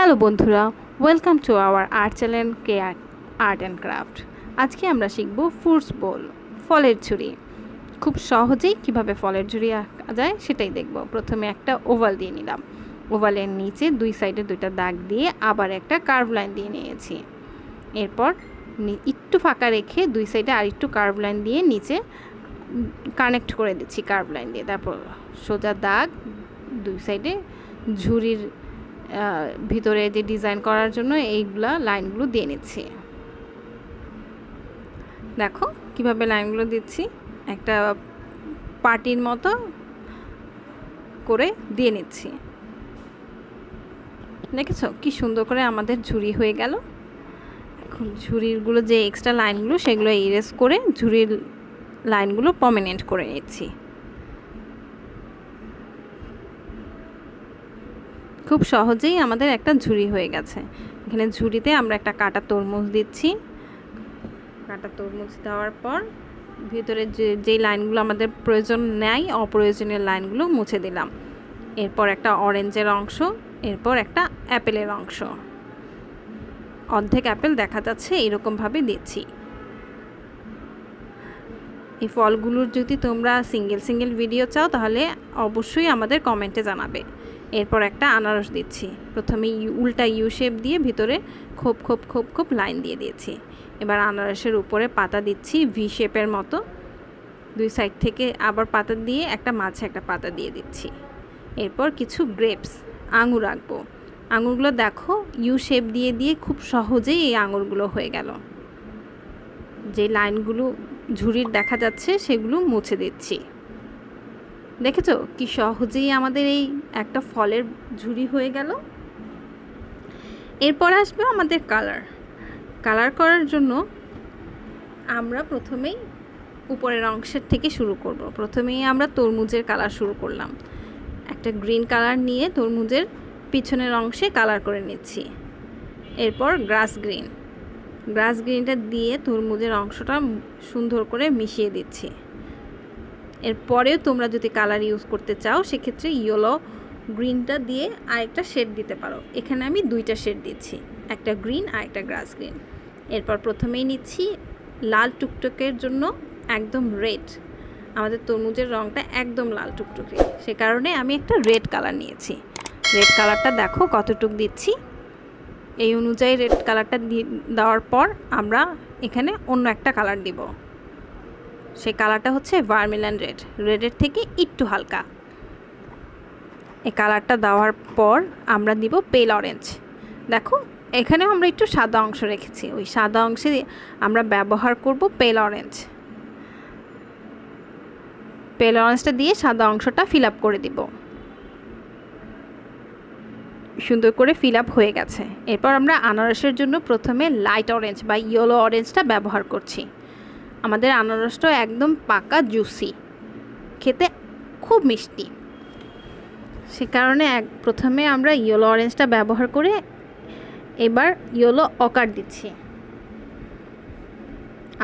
Hello বন্ধুরা welcome to our art channel কে art and craft আজকে আমরা শিখব ফ্রুটস বোল ফলের ঝুড়ি খুব সহজেই কিভাবে ফলের ঝুড়ি আঁকা যায় সেটাই দেখব প্রথমে একটা ওভাল দিয়ে নিলাম ওভালের নিচে দুই সাইডে দুইটা দাগ দিয়ে আবার একটা কার্ভ লাইন দিয়ে নিয়েছি এরপর একটু ফাঁকা রেখে দুই সাইডে আর একটু কার্ভ লাইন দিয়ে নিচে কানেক্ট করে দিচ্ছি কার্ভ লাইন দিয়ে তারপর সোজা দাগ দুই সাইডে ঝুড়ির ভিতরে যে ডিজাইন করার জন্য এইগুলা লাইনগুলো দিয়ে নিচ্ছি দেখো কিভাবে লাইনগুলো দিচ্ছি একটা পার্টির মতো করে দিয়ে নিচ্ছি দেখেছ কি সুন্দর করে আমাদের ঝুড়ি হয়ে গেল এখন ঝুড়িরগুলো যে এক্সট্রা লাইনগুলো সেগুলো ইরেজ করে ঝুড়ির লাইনগুলো পার্মানেন্ট করে নিচ্ছি খুব সহজেই আমাদের একটা ঝুড়ি হয়ে গেছে এখানে ঝুড়িতে আমরা একটা কাটা তরমুজ দিচ্ছি কাটা তরমুজ দেওয়ার পর ভিতরে যে যেই লাইনগুলো আমাদের প্রয়োজন নেয় অপ্রয়োজনীয় লাইনগুলো মুছে দিলাম এরপর একটা অরেঞ্জের অংশ এরপর একটা অ্যাপেলের অংশ অর্ধেক অ্যাপেল দেখা যাচ্ছে এরকমভাবে দিচ্ছি এই ফলগুলোর যদি তোমরা সিঙ্গেল সিঙ্গেল ভিডিও চাও তাহলে অবশ্যই আমাদের কমেন্টে জানাবে এরপর একটা আনারস দিচ্ছি প্রথমে উল্টা ইউ শেপ দিয়ে ভিতরে খোপ খোপ খোপ খোপ লাইন দিয়ে দিয়েছি এবার আনারসের উপরে পাতা দিচ্ছি ভি শেপের মতো দুই সাইড থেকে আবার পাতা দিয়ে একটা মাছে একটা পাতা দিয়ে দিচ্ছি এরপর কিছু গ্রেপস আঙুর আঁকবো আঙুরগুলো দেখো ইউ শেপ দিয়ে দিয়ে খুব সহজেই এই আঙুরগুলো হয়ে গেল যে লাইনগুলো ঝুড়ির দেখা যাচ্ছে সেগুলো মুছে দিচ্ছি দেখেছো কি সহজেই আমাদের এই একটা ফলের ঝুড়ি হয়ে গেল এরপর আসবে আমাদের কালার কালার করার জন্য আমরা প্রথমেই উপরের অংশের থেকে শুরু করব। প্রথমেই আমরা তরমুজের কালার শুরু করলাম একটা গ্রিন কালার নিয়ে তরমুজের পিছনের অংশে কালার করে নিচ্ছি এরপর গ্রাস গ্রিন গ্রাস গ্রিনটা দিয়ে তরমুজের অংশটা সুন্দর করে মিশিয়ে দিচ্ছি এরপরেও তোমরা যদি কালার ইউজ করতে চাও সেক্ষেত্রে ইয়েলো গ্রিনটা দিয়ে আরেকটা শেড দিতে পারো এখানে আমি দুইটা শেড দিচ্ছি একটা গ্রিন আর একটা গ্রাস গ্রিন এরপর প্রথমেই নিচ্ছি লাল টুকটুকের জন্য একদম রেড আমাদের তরমুজের রঙটা একদম লাল টুকটুকে সে কারণে আমি একটা রেড কালার নিয়েছি রেড কালারটা দেখো কতটুক দিচ্ছি এই অনুযায়ী রেড কালারটা দেওয়ার পর আমরা এখানে অন্য একটা কালার দিব সেই কালারটা হচ্ছে ভার্মিলান রেড রেডের থেকে একটু হালকা এই কালারটা দেওয়ার পর আমরা দিব পেল অরেঞ্জ দেখো এখানেও আমরা একটু সাদা অংশ রেখেছি ওই সাদা অংশে আমরা ব্যবহার করব পেল অরেঞ্জ পেল অরেঞ্জটা দিয়ে সাদা অংশটা ফিল আপ করে দিব সুন্দর করে ফিল আপ হয়ে গেছে এরপর আমরা আনারসের জন্য প্রথমে লাইট অরেঞ্জ বা ইয়েলো অরেঞ্জটা ব্যবহার করছি আমাদের আনারসটাও একদম পাকা জুসি খেতে খুব মিষ্টি সে কারণে এক প্রথমে আমরা ইয়েলো অরেঞ্জটা ব্যবহার করে এবার ইয়েলো অকার দিচ্ছি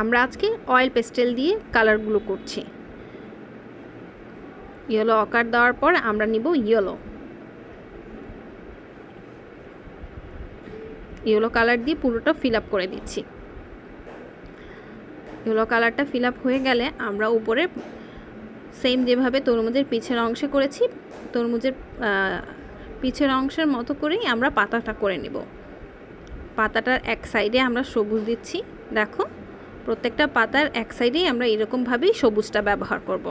আমরা আজকে অয়েল পেস্টেল দিয়ে কালারগুলো করছি ইয়েলো অকার দেওয়ার পর আমরা নিব ইয়েলো ইয়েলো কালার দিয়ে পুরোটা ফিল আপ করে দিচ্ছি ইয়েলো কালারটা ফিল আপ হয়ে গেলে আমরা উপরে সেম যেভাবে তরমুজের পিছের অংশে করেছি তরমুজের পিছের অংশের মতো করেই আমরা পাতাটা করে নেব পাতাটার এক সাইডে আমরা সবুজ দিচ্ছি দেখো প্রত্যেকটা পাতার এক সাইডেই আমরা এরকমভাবেই সবুজটা ব্যবহার করব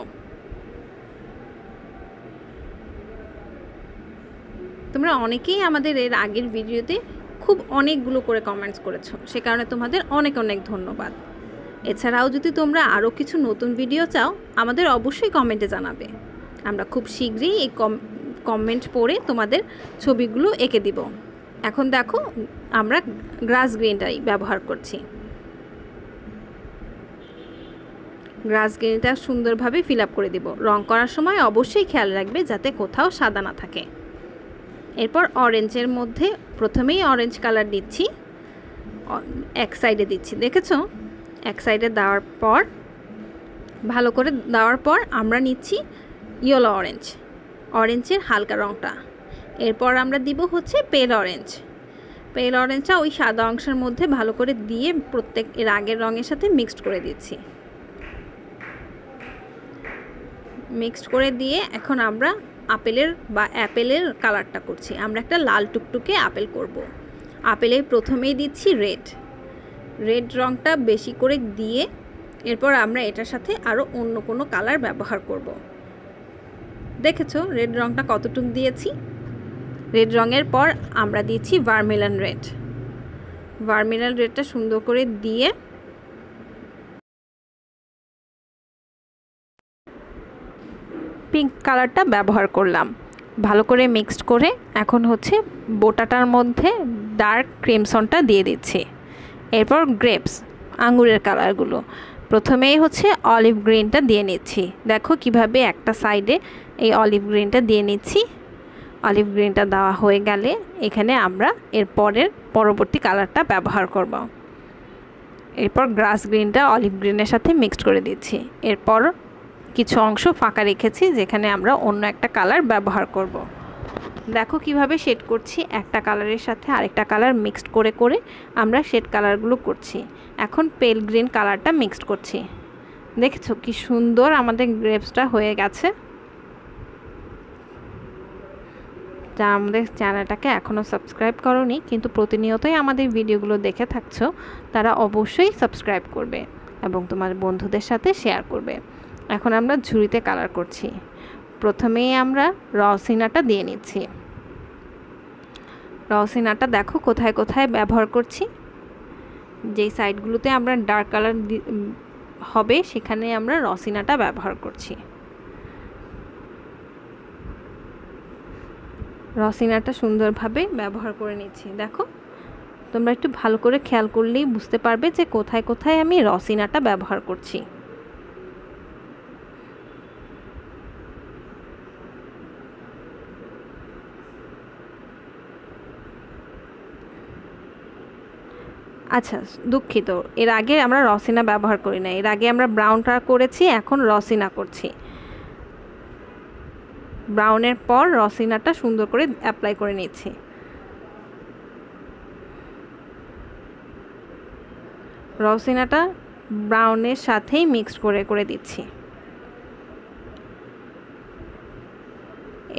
তোমরা অনেকেই আমাদের এর আগের ভিডিওতে খুব অনেকগুলো করে কমেন্টস করেছো সে কারণে তোমাদের অনেক অনেক ধন্যবাদ এছাড়াও যদি তোমরা আরও কিছু নতুন ভিডিও চাও আমাদের অবশ্যই কমেন্টে জানাবে আমরা খুব শীঘ্রই এই কমেন্ট পড়ে তোমাদের ছবিগুলো এঁকে দিব এখন দেখো আমরা গ্রাস গ্রিনটাই ব্যবহার করছি গ্রাস গ্রিনটা সুন্দরভাবে ফিল করে দিব রং করার সময় অবশ্যই খেয়াল রাখবে যাতে কোথাও সাদা না থাকে এরপর অরেঞ্জের মধ্যে প্রথমেই অরেঞ্জ কালার দিচ্ছি এক সাইডে দিচ্ছি দেখেছো এক সাইডে দেওয়ার পর ভালো করে দেওয়ার পর আমরা নিচ্ছি ইয়েলো অরেঞ্জ অরেঞ্জের হালকা রঙটা এরপর আমরা দিব হচ্ছে পেল অরেঞ্জ পেল অরেঞ্জটা ওই সাদা অংশের মধ্যে ভালো করে দিয়ে প্রত্যেক এর আগের রঙের সাথে মিক্সড করে দিচ্ছি মিক্সড করে দিয়ে এখন আমরা আপেলের বা অ্যাপেলের কালারটা করছি আমরা একটা লাল টুকটুকে আপেল করব। আপেলে প্রথমেই দিচ্ছি রেড রেড রঙটা বেশি করে দিয়ে এরপর আমরা এটার সাথে আরও অন্য কোনো কালার ব্যবহার করব। দেখেছো রেড রঙটা কতটুক দিয়েছি রেড রঙের পর আমরা দিয়েছি ভার্মেলান রেড ভার্মেলান রেডটা সুন্দর করে দিয়ে পিঙ্ক কালারটা ব্যবহার করলাম ভালো করে মিক্সড করে এখন হচ্ছে বোটাটার মধ্যে ডার্ক ক্রিমসনটা দিয়ে দিচ্ছি এরপর গ্রেপস আঙুরের কালারগুলো প্রথমেই হচ্ছে অলিভ গ্রিনটা দিয়ে নিচ্ছি দেখো কিভাবে একটা সাইডে এই অলিভ গ্রিনটা দিয়ে নিচ্ছি অলিভ গ্রিনটা দেওয়া হয়ে গেলে এখানে আমরা এর পরের পরবর্তী কালারটা ব্যবহার করব এরপর গ্রাস গ্রিনটা অলিভ গ্রিনের সাথে মিক্সড করে দিচ্ছি এরপর কিছু অংশ ফাঁকা রেখেছি যেখানে আমরা অন্য একটা কালার ব্যবহার করব দেখো কিভাবে শেড করছি একটা কালারের সাথে আরেকটা কালার মিক্সড করে করে আমরা শেড কালারগুলো করছি এখন পেল গ্রিন কালারটা মিক্সড করছি দেখেছো কি সুন্দর আমাদের গ্রেপসটা হয়ে গেছে যা আমাদের চ্যানেলটাকে এখনও সাবস্ক্রাইব করনি কিন্তু প্রতিনিয়তই আমাদের ভিডিওগুলো দেখে থাকছো তারা অবশ্যই সাবস্ক্রাইব করবে এবং তোমার বন্ধুদের সাথে শেয়ার করবে এখন আমরা ঝুড়িতে কালার করছি প্রথমেই আমরা রসিনাটা দিয়ে নিচ্ছি রসিনাটা দেখো কোথায় কোথায় ব্যবহার করছি যেই সাইডগুলোতে আমরা ডার্ক কালার হবে সেখানে আমরা রসিনাটা ব্যবহার করছি রসিনাটা সুন্দরভাবে ব্যবহার করে নিচ্ছি দেখো তোমরা একটু ভালো করে খেয়াল করলেই বুঝতে পারবে যে কোথায় কোথায় আমি রসিনাটা ব্যবহার করছি আচ্ছা দুঃখিত এর আগে আমরা রসিনা ব্যবহার করি না এর আগে আমরা ব্রাউনটা করেছি এখন রসিনা করছি ব্রাউনের পর রসিনাটা সুন্দর করে অ্যাপ্লাই করে নিচ্ছি রসিনাটা ব্রাউনের সাথেই মিক্সড করে করে দিচ্ছি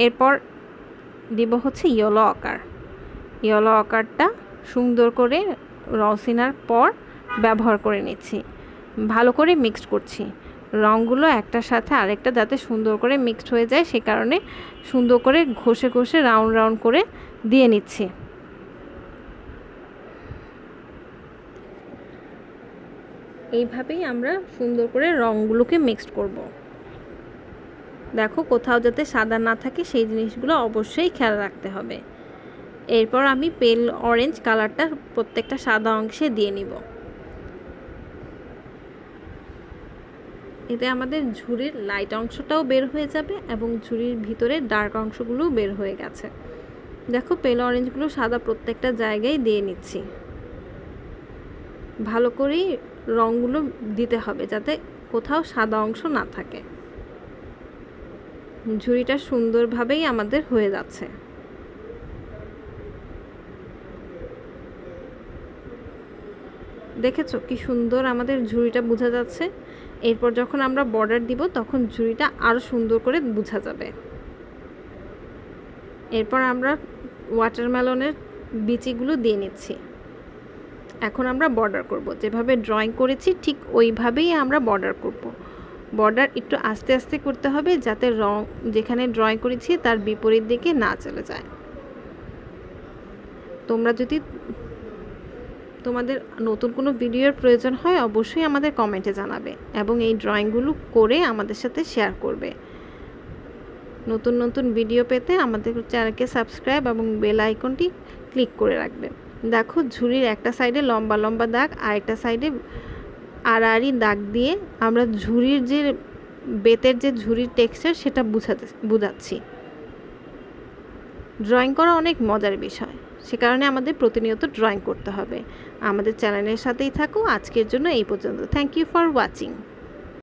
এরপর দিব হচ্ছে ইয়েলো আকার ইয়েলো আকারটা সুন্দর করে রসিনার পর ব্যবহার করে নিচ্ছি ভালো করে মিক্সড করছি রঙগুলো একটার সাথে আরেকটা যাতে সুন্দর করে মিক্সড হয়ে যায় সে কারণে সুন্দর করে ঘষে ঘষে রাউন্ড রাউন্ড করে দিয়ে নিচ্ছি এইভাবেই আমরা সুন্দর করে রঙগুলোকে মিক্সড করব। দেখো কোথাও যাতে সাদা না থাকে সেই জিনিসগুলো অবশ্যই খেয়াল রাখতে হবে এরপর আমি পেল অরেঞ্জ কালারটা প্রত্যেকটা সাদা অংশে দিয়ে নিব এতে আমাদের ঝুড়ির লাইট অংশটাও বের হয়ে যাবে এবং ঝুড়ির ভিতরে ডার্ক অংশগুলোও বের হয়ে গেছে দেখো পেল অরেঞ্জগুলো সাদা প্রত্যেকটা জায়গায় দিয়ে নিচ্ছি ভালো করেই রঙগুলো দিতে হবে যাতে কোথাও সাদা অংশ না থাকে ঝুড়িটা সুন্দরভাবেই আমাদের হয়ে যাচ্ছে দেখেছো কি সুন্দর আমাদের ঝুড়িটা বোঝা যাচ্ছে এরপর যখন আমরা বর্ডার দিব তখন ঝুড়িটা আরও সুন্দর করে বোঝা যাবে এরপর আমরা ওয়াটারমেলনের বিচিগুলো দিয়ে নিচ্ছি এখন আমরা বর্ডার করব যেভাবে ড্রয়িং করেছি ঠিক ওইভাবেই আমরা বর্ডার করব। বর্ডার একটু আস্তে আস্তে করতে হবে যাতে রং যেখানে ড্রয়িং করেছি তার বিপরীত দিকে না চলে যায় তোমরা যদি তোমাদের নতুন কোনো ভিডিওর প্রয়োজন হয় অবশ্যই আমাদের কমেন্টে জানাবে এবং এই ড্রয়িংগুলো করে আমাদের সাথে শেয়ার করবে নতুন নতুন ভিডিও পেতে আমাদের চ্যানেলকে সাবস্ক্রাইব এবং বেল আইকনটি ক্লিক করে রাখবে দেখো ঝুড়ির একটা সাইডে লম্বা লম্বা দাগ আর একটা সাইডে আড়াআড়ি দাগ দিয়ে আমরা ঝুড়ির যে বেতের যে ঝুড়ির টেক্সচার সেটা বুঝাতে বুঝাচ্ছি ড্রয়িং করা অনেক মজার বিষয় সে কারণে আমাদের প্রতিনিয়ত ড্রয়িং করতে হবে আমাদের চ্যানেলের সাথেই থাকো আজকের জন্য এই পর্যন্ত থ্যাংক ইউ ফর ওয়াচিং